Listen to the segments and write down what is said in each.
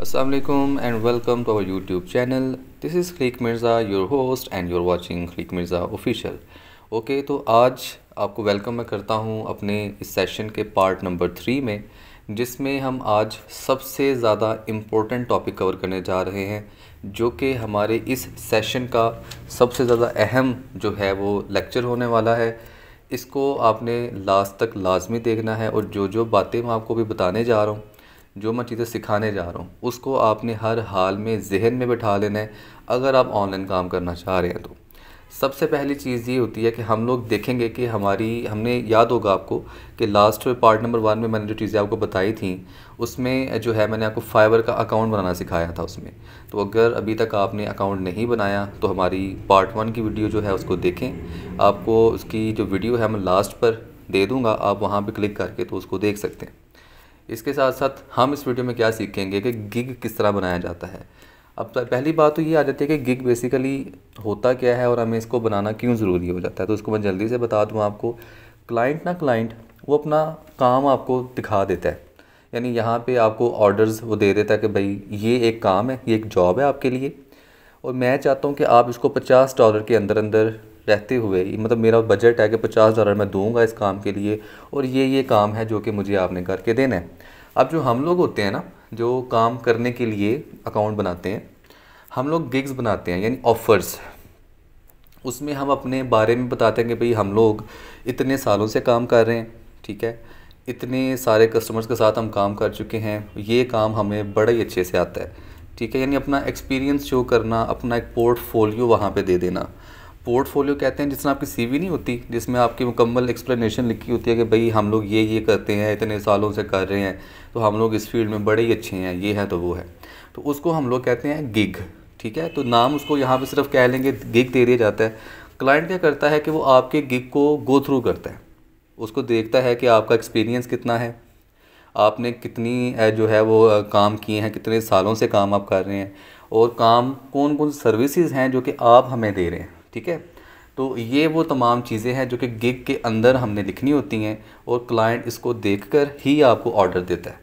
Aslam and welcome to our YouTube channel this is Khaleeq Mirza your host and you're watching Khaleeq Mirza official okay तो आज आपको welcome मैं करता हूँ अपने इस सेशन के पार्ट नंबर थ्री में जिसमें हम आज सबसे ज़्यादा इम्पोर्टेंट टॉपिक कवर करने जा रहे हैं जो कि हमारे इस सेशन का सबसे ज़्यादा अहम जो है वो लेक्चर होने वाला है इसको आपने लास्ट तक लाजमी देखना है और जो जो बातें मैं आपको भी बताने जा रहा हूँ जो मैं चीज़ें सिखाने जा रहा हूँ उसको आपने हर हाल में जहन में बैठा लेना है अगर आप ऑनलाइन काम करना चाह रहे हैं तो सबसे पहली चीज़ ये होती है कि हम लोग देखेंगे कि हमारी हमने याद होगा आपको कि लास्ट पार्ट नंबर वन में मैंने जो चीज़ें आपको बताई थी उसमें जो है मैंने आपको फाइवर का अकाउंट बनाना सिखाया था उसमें तो अगर अभी तक आपने अकाउंट नहीं बनाया तो हमारी पार्ट वन की वीडियो जो है उसको देखें आपको उसकी जो वीडियो है मैं लास्ट पर दे दूँगा आप वहाँ पर क्लिक करके तो उसको देख सकते हैं इसके साथ साथ हम इस वीडियो में क्या सीखेंगे कि गिग किस तरह बनाया जाता है अब पहली बात तो ये आ जाती है कि गिग बेसिकली होता क्या है और हमें इसको बनाना क्यों ज़रूरी हो जाता है तो उसको मैं जल्दी से बता दूँ आपको क्लाइंट ना क्लाइंट वो अपना काम आपको दिखा देता है यानी यहाँ पे आपको ऑर्डर्स वो दे देता है कि भाई ये एक काम है ये एक जॉब है आपके लिए और मैं चाहता हूँ कि आप इसको पचास डॉलर के अंदर अंदर रहते हुए मतलब मेरा बजट है कि पचास हज़ार मैं दूंगा इस काम के लिए और ये ये काम है जो कि मुझे आपने करके देना है अब जो हम लोग होते हैं ना जो काम करने के लिए अकाउंट बनाते हैं हम लोग गिग्स बनाते हैं यानी ऑफ़र्स उसमें हम अपने बारे में बताते हैं कि भाई हम लोग इतने सालों से काम कर रहे हैं ठीक है इतने सारे कस्टमर्स के साथ हम काम कर चुके हैं ये काम हमें बड़ा ही अच्छे से आता है ठीक है यानी अपना एक्सपीरियंस शो करना अपना एक पोर्टफोलियो वहाँ पे दे देना पोर्टफोलियो कहते हैं जिसमें आपकी सीवी नहीं होती जिसमें आपकी मुकम्मल एक्सप्लेनेशन लिखी होती है कि भाई हम लोग ये ये करते हैं इतने सालों से कर रहे हैं तो हम लोग इस फील्ड में बड़े ही अच्छे हैं ये है तो वो है तो उसको हम लोग कहते हैं गिग ठीक है तो नाम उसको यहाँ पर सिर्फ कह लेंगे गिग दे दिया जाता है क्लाइंट क्या करता है कि वो आपके गिग को गो थ्रू करता है उसको देखता है कि आपका एक्सपीरियंस कितना है आपने कितनी जो है वो काम किए हैं कितने सालों से काम आप कर रहे हैं और काम कौन कौन सर्विसेज हैं जो कि आप हमें दे रहे हैं ठीक है तो ये वो तमाम चीज़ें हैं जो कि गिग के अंदर हमने लिखनी होती हैं और क्लाइंट इसको देखकर ही आपको ऑर्डर देता है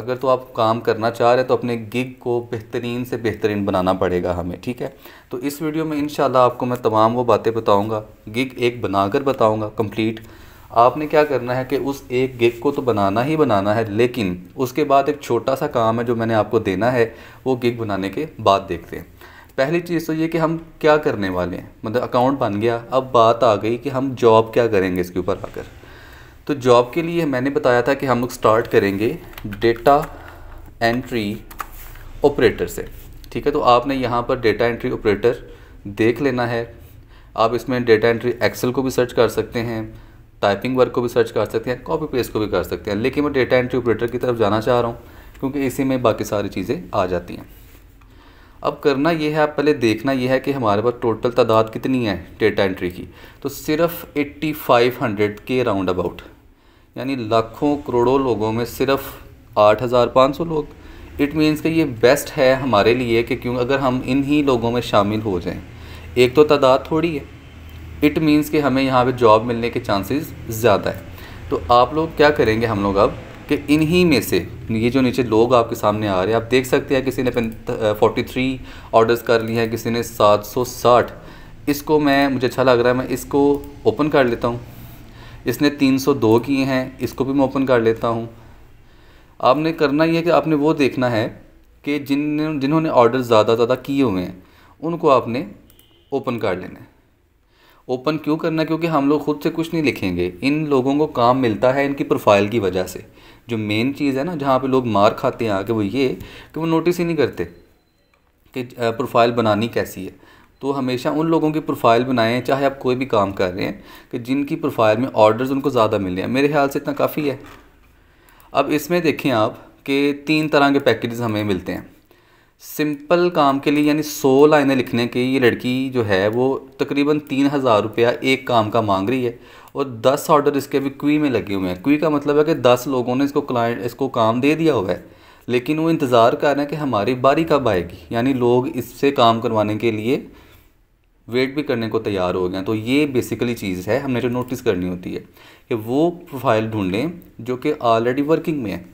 अगर तो आप काम करना चाह रहे हैं तो अपने गिग को बेहतरीन से बेहतरीन बनाना पड़ेगा हमें ठीक है तो इस वीडियो में इन आपको मैं तमाम वो बातें बताऊँगा गिग एक बनाकर बताऊँगा कम्प्लीट आपने क्या करना है कि उस एक गिग को तो बनाना ही बनाना है लेकिन उसके बाद एक छोटा सा काम है जो मैंने आपको देना है वो गिग बनाने के बाद देखते हैं पहली चीज़ तो ये कि हम क्या करने वाले हैं मतलब अकाउंट बन गया अब बात आ गई कि हम जॉब क्या करेंगे इसके ऊपर आकर तो जॉब के लिए मैंने बताया था कि हम लोग स्टार्ट करेंगे डेटा एंट्री ऑपरेटर से ठीक है तो आपने यहाँ पर डेटा एंट्री ऑपरेटर देख लेना है आप इसमें डेटा एंट्री एक्सेल को भी सर्च कर सकते हैं टाइपिंग वर्क को भी सर्च कर सकते हैं कॉपी पेस्ट को भी कर सकते हैं लेकिन मैं डेटा एंट्री ऑपरेटर की तरफ जाना चाह रहा हूँ क्योंकि इसी में बाकी सारी चीज़ें आ जाती हैं अब करना ये है आप पहले देखना ये है कि हमारे पास टोटल तादाद कितनी है डेटा एंट्री की तो सिर्फ 8500 के राउंड अबाउट यानी लाखों करोड़ों लोगों में सिर्फ 8500 लोग इट मीन्स कि ये बेस्ट है हमारे लिए कि क्यों अगर हम इन ही लोगों में शामिल हो जाएं एक तो तादाद थोड़ी है इट मीन्स कि हमें यहाँ पर जॉब मिलने के चांसेज़ ज़्यादा है तो आप लोग क्या करेंगे हम लोग अब कि इन्हीं में से ये जो नीचे लोग आपके सामने आ रहे हैं आप देख सकते हैं किसी ने फोर्टी थ्री ऑर्डर्स कर लिए हैं किसी ने सात सौ साठ इसको मैं मुझे अच्छा लग रहा है मैं इसको ओपन कर लेता हूँ इसने तीन सौ दो किए हैं इसको भी मैं ओपन कर लेता हूँ आपने करना ये कि आपने वो देखना है कि जिन जिन्होंने ऑर्डर ज़्यादा ज़्यादा किए हुए हैं उनको आपने ओपन कर लेना है ओपन क्यों करना क्योंकि हम लोग खुद से कुछ नहीं लिखेंगे इन लोगों को काम मिलता है इनकी प्रोफाइल की वजह से जो मेन चीज़ है ना जहाँ पे लोग मार खाते हैं आके वो ये कि वो नोटिस ही नहीं करते कि प्रोफाइल बनानी कैसी है तो हमेशा उन लोगों की प्रोफाइल बनाएं चाहे आप कोई भी काम कर रहे हैं कि जिनकी प्रोफाइल में ऑर्डर्स उनको ज़्यादा मिले हैं मेरे ख्याल से इतना काफ़ी है अब इसमें देखें आप कि तीन तरह के पैकेजेस हमें मिलते हैं सिंपल काम के लिए यानी सौ लाइनें लिखने की ये लड़की जो है वो तकरीबन तीन हज़ार रुपया एक काम का मांग रही है और दस ऑर्डर इसके अभी क्वी में लगे हुए हैं क्वी का मतलब है कि दस लोगों ने इसको क्लाइंट इसको काम दे दिया हुआ है लेकिन वो इंतज़ार कर रहे हैं कि हमारी बारी कब आएगी यानी लोग इससे काम करवाने के लिए वेट भी करने को तैयार हो गए तो ये बेसिकली चीज़ है हमने जो नोटिस करनी होती है कि वो प्रोफाइल ढूंढें जो कि ऑलरेडी वर्किंग में है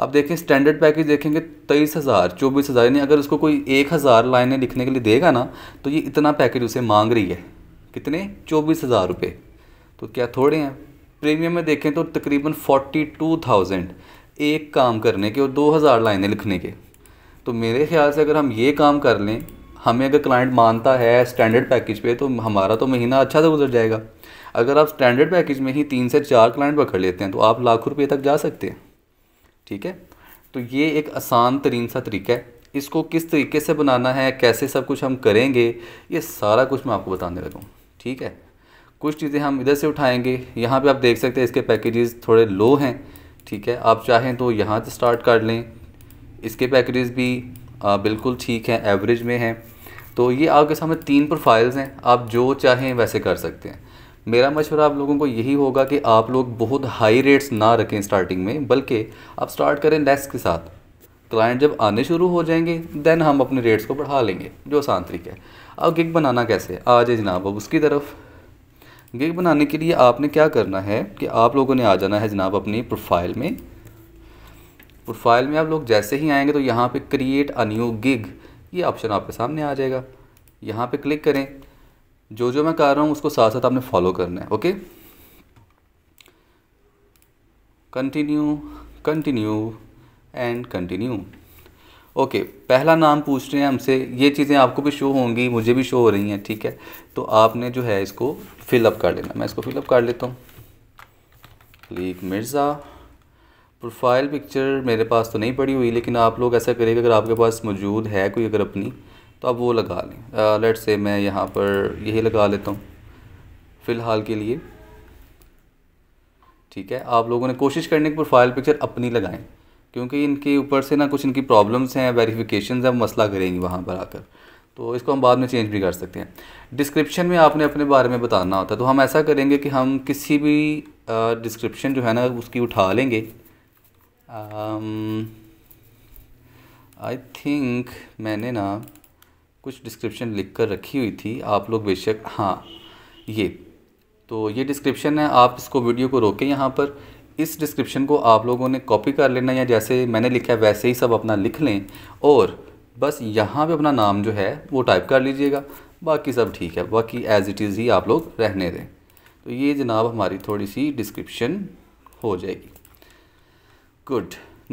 अब देखें स्टैंडर्ड पैकेज देखेंगे तेईस हज़ार चौबीस हज़ार यानी अगर उसको कोई एक हज़ार लाइनें लिखने के लिए देगा ना तो ये इतना पैकेज उसे मांग रही है कितने चौबीस हज़ार रुपये तो क्या थोड़े हैं प्रीमियम में देखें तो तकरीबन फोर्टी टू थाउजेंड एक काम करने के और दो हज़ार लाइनें लिखने के तो मेरे ख्याल से अगर हम ये काम कर लें हमें अगर क्लाइंट मानता है स्टैंडर्ड पैकेज पे तो हमारा तो महीना अच्छा से गुजर जाएगा अगर आप स्टैंडर्ड पैकेज में ही तीन से चार क्लाइंट पकड़ लेते हैं तो आप लाख रुपये तक जा सकते हैं ठीक है तो ये एक आसान तरीन सा तरीका है इसको किस तरीके से बनाना है कैसे सब कुछ हम करेंगे ये सारा कुछ मैं आपको बताने लगूँ ठीक है कुछ चीज़ें हम इधर से उठाएंगे यहाँ पे आप देख सकते हैं इसके पैकेजेस थोड़े लो हैं ठीक है आप चाहें तो यहाँ से स्टार्ट कर लें इसके पैकेजेस भी आ, बिल्कुल ठीक हैं एवरेज में हैं तो ये आपके सामने तीन प्रोफाइल्स हैं आप जो चाहें वैसे कर सकते हैं मेरा मशवरा आप लोगों को यही होगा कि आप लोग बहुत हाई रेट्स ना रखें स्टार्टिंग में बल्कि आप स्टार्ट करें लेस के साथ क्लाइंट जब आने शुरू हो जाएंगे देन हम अपने रेट्स को बढ़ा लेंगे जो आसान तरीका है अब गिग बनाना कैसे आ जाए जनाब अब उसकी तरफ गिग बनाने के लिए आपने क्या करना है कि आप लोगों ने आ जाना है जनाब अपनी प्रोफाइल में प्रोफाइल में आप लोग जैसे ही आएंगे तो यहाँ पे क्रिएट अ न्यू गिग ये ऑप्शन आपके सामने आ जाएगा यहाँ पे क्लिक करें जो जो मैं कह रहा हूँ उसको साथ साथ आपने फॉलो करना है okay continue continue and continue okay पहला नाम पूछ रहे हैं हमसे ये चीज़ें आपको भी शो होंगी मुझे भी शो हो रही हैं ठीक है तो आपने जो है इसको फिलअप कर लेना मैं इसको फिलअप कर लेता हूँ लीक मिर्ज़ा प्रोफाइल पिक्चर मेरे पास तो नहीं पड़ी हुई लेकिन आप लोग ऐसा करेंगे अगर आपके पास मौजूद है कोई अगर अपनी तो आप वो लगा लें लेट से मैं यहाँ पर यही लगा लेता हूँ फ़िलहाल के लिए ठीक है आप लोगों ने कोशिश करने की प्रोफाइल पिक्चर अपनी लगाएं क्योंकि इनके ऊपर से ना कुछ इनकी प्रॉब्लम्स हैं वेरिफिकेशन है मसला करेंगी वहाँ पर आकर तो इसको हम बाद में चेंज भी कर सकते हैं डिस्क्रिप्शन में आपने अपने बारे में बताना होता है तो हम ऐसा करेंगे कि हम किसी भी डिस्क्रिप्शन जो है ना उसकी उठा लेंगे आई थिंक मैंने ना कुछ डिस्क्रिप्शन लिख कर रखी हुई थी आप लोग बेशक हाँ ये तो ये डिस्क्रिप्शन है आप इसको वीडियो को रोकें यहाँ पर इस डिस्क्रिप्शन को आप लोगों ने कॉपी कर लेना या जैसे मैंने लिखा है वैसे ही सब अपना लिख लें और बस यहाँ पे अपना नाम जो है वो टाइप कर लीजिएगा बाकी सब ठीक है बाकी एज़ इट इज़ ही आप लोग रहने दें तो ये जनाब हमारी थोड़ी सी डिस्क्रिप्शन हो जाएगी गुड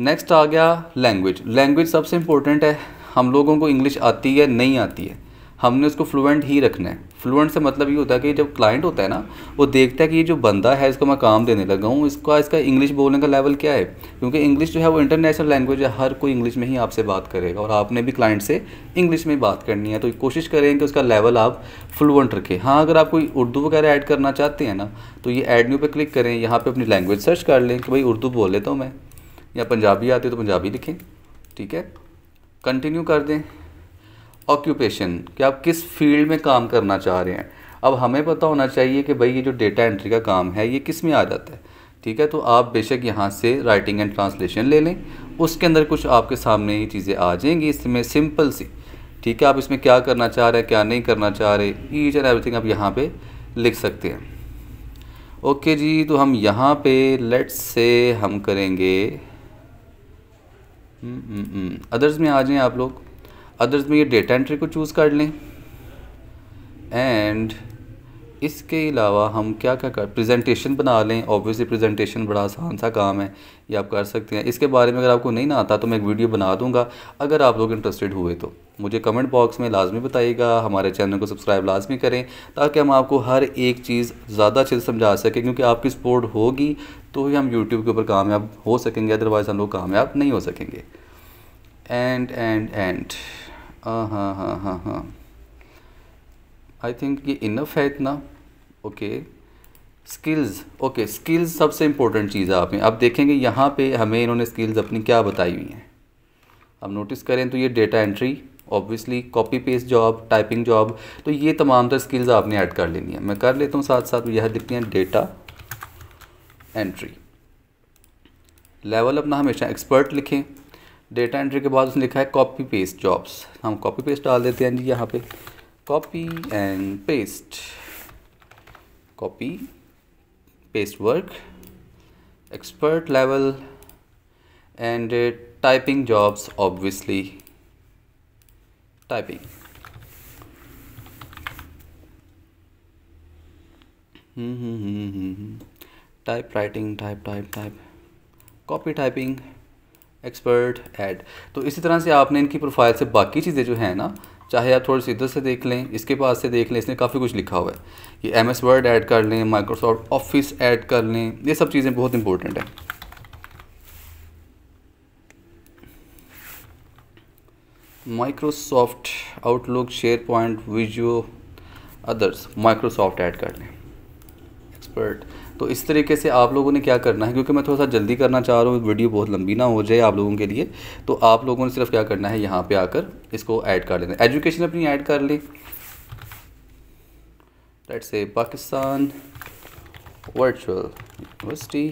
नेक्स्ट आ गया लैंग्वेज लैंग्वेज सबसे इम्पोर्टेंट है हम लोगों को इंग्लिश आती है नहीं आती है हमने उसको फ्लुएंट ही रखना है फ्लुएंट से मतलब ये होता है कि जब क्लाइंट होता है ना वो देखता है कि ये जो बंदा है इसको मैं काम देने लगा हूँ इसका इसका इंग्लिश बोलने का लेवल क्या है क्योंकि इंग्लिश जो है वो इंटरनेशनल लैंग्वेज है हर कोई इंग्लिश में ही आपसे बात करेगा और आपने भी क्लाइंट से इंग्लिश में बात करनी है तो कोशिश करें कि उसका लेवल आप फ्लुएंट रखें हाँ अगर आप कोई उर्दू वगैरह ऐड करना चाहते हैं ना तो ये ऐड न्यू पर क्लिक करें यहाँ पर अपनी लैंग्वेज सर्च कर लें कि भाई उर्दू बोल लेता तो हूँ मैं या पंजाबी आती है तो पंजाबी लिखें ठीक है कंटिन्यू कर दें ऑक्यूपेशन कि आप किस फील्ड में काम करना चाह रहे हैं अब हमें पता होना चाहिए कि भाई ये जो डेटा एंट्री का काम है ये किस में आ जाता है ठीक है तो आप बेशक यहाँ से राइटिंग एंड ट्रांसलेशन ले लें उसके अंदर कुछ आपके सामने ये चीज़ें आ जाएंगी इसमें सिंपल सी ठीक है आप इसमें क्या करना चाह रहे हैं क्या नहीं करना चाह रहे ईच एंड एवरीथिंग आप यहाँ पे लिख सकते हैं ओके जी तो हम यहाँ पे लेट्स से हम करेंगे अदर्स हम्म, हम्म, हम्म। में आ जाएं आप लोग अदर्स में ये डेटा एंट्री को चूज़ कर लें एंड इसके अलावा हम क्या क्या कर प्रेजेंटेशन बना लें ऑब्वियसली प्रेजेंटेशन बड़ा आसान सा काम है ये आप कर सकते हैं इसके बारे में अगर आपको नहीं ना आता तो मैं एक वीडियो बना दूंगा अगर आप लोग इंटरेस्टेड हुए तो मुझे कमेंट बॉक्स में लाजमी बताइएगा हमारे चैनल को सब्सक्राइब लाजमी करें ताकि हम आपको हर एक चीज़ ज़्यादा अच्छे से समझा सकें क्योंकि आपकी सपोर्ट होगी तो ही हम यूट्यूब के ऊपर कामयाब हो सकेंगे अदरवाइज़ हम लोग कामयाब नहीं हो सकेंगे एंड एंड एंड हाँ हाँ हाँ आई हाँ, थिंक हाँ. ये इनफ है इतना ओके स्किल्स ओके स्किल्स सबसे इम्पोर्टेंट चीज़ है आप में अब देखेंगे यहाँ पे हमें इन्होंने स्किल्स अपनी क्या बताई हुई हैं अब नोटिस करें तो ये data entry obviously copy paste job typing job तो ये तमाम तो स्किल्स आपने ऐड कर लेनी है मैं कर लेता हूँ साथ साथ यह लिखते हैं डेटा एंट्री लेवल अपना हमेशा एक्सपर्ट लिखें डेटा एंट्री के बाद उसने लिखा है कॉपी पेस्ट जॉब्स हम कॉपी पेस्ट डाल देते हैं जी यहाँ पे copy and paste copy paste work expert level and typing jobs obviously typing type writing type type type copy typing expert add तो इसी तरह से आपने इनकी प्रोफाइल से बाकी चीज़ें जो हैं ना चाहे आप थोड़ी सी इधर से देख लें इसके पास से देख लें इसने काफ़ी कुछ लिखा हुआ है ये एम एस वर्ड ऐड कर लें माइक्रोसॉफ्ट ऑफिस ऐड कर लें ये सब चीज़ें बहुत इंपॉर्टेंट हैं Microsoft Outlook SharePoint Visio others Microsoft add कर लें एक्सपर्ट तो इस तरीके से आप लोगों ने क्या करना है क्योंकि मैं थोड़ा सा जल्दी करना चाह रहा हूँ वीडियो बहुत लंबी ना हो जाए आप लोगों के लिए तो आप लोगों ने सिर्फ क्या करना है यहाँ पे आकर इसको ऐड कर लेना एजुकेशन अपनी ऐड कर लें let's say Pakistan virtual university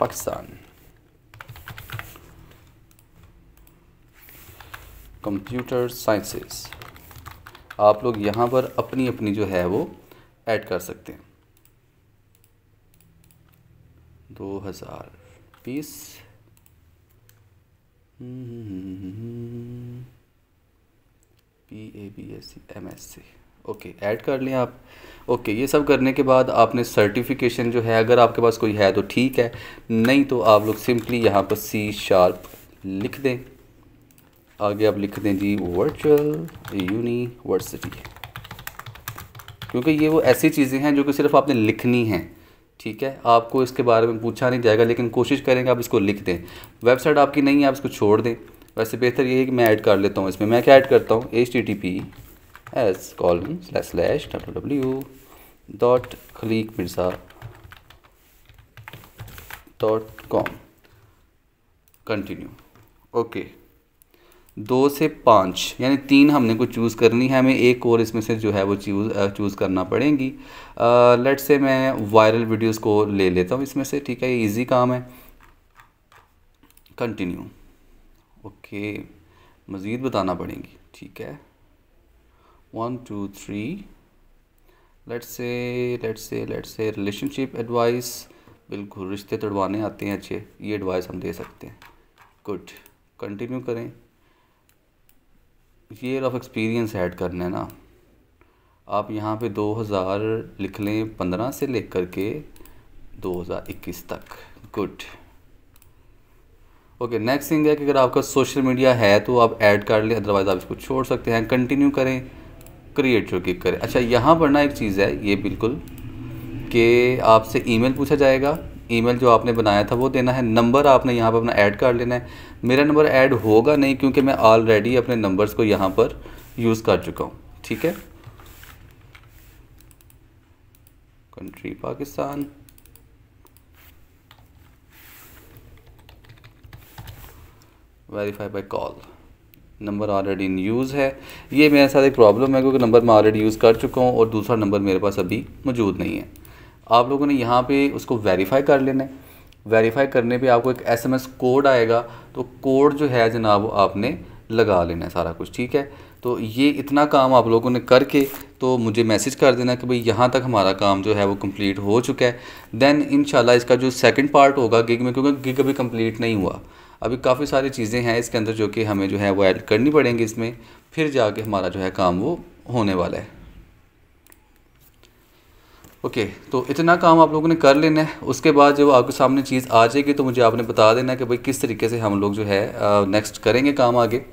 Pakistan computer sciences आप लोग यहाँ पर अपनी अपनी जो है वो ऐड कर सकते हैं दो हज़ार बीस P A B S C M S C okay add कर लें आप ओके ये सब करने के बाद आपने सर्टिफिकेशन जो है अगर आपके पास कोई है तो ठीक है नहीं तो आप लोग सिंपली यहाँ पर सी शार्प लिख दें आगे आप लिख दें जी वर्चुअल यूनिवर्सिटी क्योंकि ये वो ऐसी चीज़ें हैं जो कि सिर्फ आपने लिखनी हैं ठीक है आपको इसके बारे में पूछा नहीं जाएगा लेकिन कोशिश करेंगे आप इसको लिख दें वेबसाइट आपकी नहीं है आप इसको छोड़ दें वैसे बेहतर ये है कि मैं ऐड कर लेता हूँ इसमें मैं क्या ऐड करता हूँ H T T P S colon slash slash W W dot Khaleeq Mirza dot com continue okay दो से पाँच यानी तीन हमने को चूज़ करनी है हमें एक और इसमें से जो है वो चूज़ चूज़ करना पड़ेगी लेट से मैं वायरल वीडियोस को ले लेता हूँ इसमें से ठीक है ये इजी काम है कंटिन्यू ओके मज़ीद बताना पड़ेगी ठीक है one two three let say let say let say relationship advice बिल्कुल रिश्ते तोड़वाने आते हैं अच्छे ये एडवाइस हम दे सकते हैं गुड कंटिन्यू करें ईयर ऑफ एक्सपीरियंस ऐड करना है ना आप यहाँ पे 2000 लिख लें 15 से लेकर के 2021 तक गुड ओके नेक्स्ट थिंग है कि अगर आपका सोशल मीडिया है तो आप ऐड कर लें अदरवाइज़ आप इसको छोड़ सकते हैं कंटिन्यू करें क्रिएट जो क्लिक करें अच्छा यहाँ पर ना एक चीज़ है ये बिल्कुल कि आपसे ईमेल पूछा जाएगा ईमेल जो आपने बनाया था वो देना है नंबर आपने यहाँ पर अपना ऐड कर लेना है मेरा नंबर ऐड होगा नहीं क्योंकि मैं ऑलरेडी अपने नंबर्स को यहाँ पर यूज़ कर चुका हूँ ठीक है country Pakistan verify by call number already in use है ये मेरे साथ एक प्रॉब्लम है क्योंकि नंबर मैं ऑलरेडी यूज़ कर चुका हूँ और दूसरा नंबर मेरे पास अभी मौजूद नहीं है आप लोगों ने यहाँ पे उसको वेरीफाई कर लेना है वेरीफाई करने पे आपको एक एसएमएस कोड आएगा तो कोड जो है जनाब आपने लगा लेना है सारा कुछ ठीक है तो ये इतना काम आप लोगों ने करके तो मुझे मैसेज कर देना कि भाई यहाँ तक हमारा काम जो है वो कंप्लीट हो चुका है दैन इन इसका जो सेकंड पार्ट होगा गिग में क्योंकि गिग अभी कंप्लीट नहीं हुआ अभी काफ़ी सारी चीज़ें हैं इसके अंदर जो कि हमें जो है वो ऐड करनी पड़ेंगी इसमें फिर जाके हमारा जो है काम वो होने वाला है ओके okay, तो इतना काम आप लोगों ने कर लेना है उसके बाद जब आपके सामने चीज़ आ जाएगी तो मुझे आपने बता देना कि भाई किस तरीके से हम लोग जो है नेक्स्ट करेंगे काम आगे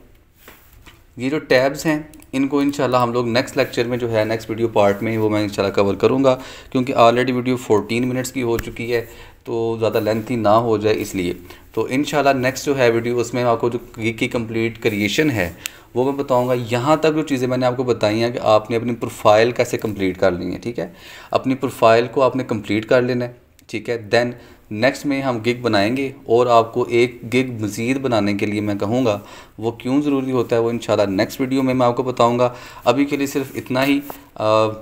ये जो टैब्स हैं इनको इंशाल्लाह हम लोग नेक्स्ट लेक्चर में जो है नेक्स्ट वीडियो पार्ट में वो मैं इंशाल्लाह कवर करूँगा क्योंकि ऑलरेडी वीडियो 14 मिनट्स की हो चुकी है तो ज़्यादा लेंथी ना हो जाए इसलिए तो इन नेक्स्ट जो है वीडियो उसमें आपको जो की कम्प्लीट क्रिएशन है वो मैं बताऊंगा यहाँ तक जो चीज़ें मैंने आपको बताई हैं कि आपने अपनी प्रोफाइल कैसे कंप्लीट कर ली है ठीक है अपनी प्रोफाइल को आपने कंप्लीट कर लेना है ठीक है देन नेक्स्ट में हम गिग बनाएंगे और आपको एक गिग मज़ीद बनाने के लिए मैं कहूँगा वो क्यों ज़रूरी होता है वो इंशाल्लाह नेक्स्ट वीडियो में मैं आपको बताऊँगा अभी के लिए सिर्फ इतना ही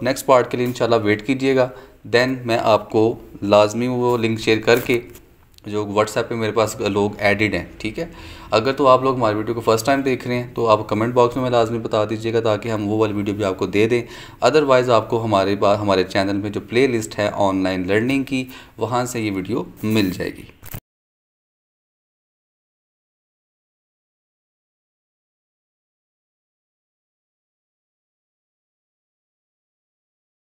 नेक्स्ट पार्ट के लिए इंशाल्लाह वेट कीजिएगा दैन मैं आपको लाजमी वो लिंक शेयर करके जो व्हाट्सएप पे मेरे पास लोग एडिड हैं ठीक है अगर तो आप लोग हमारी वीडियो को फर्स्ट टाइम देख रहे हैं तो आप कमेंट बॉक्स में लाजमी बता दीजिएगा ताकि हम वो वाली वीडियो भी आपको दे दें अदरवाइज़ आपको हमारे पास हमारे चैनल में जो प्ले लिस्ट है ऑनलाइन लर्निंग की वहाँ से ये वीडियो मिल जाएगी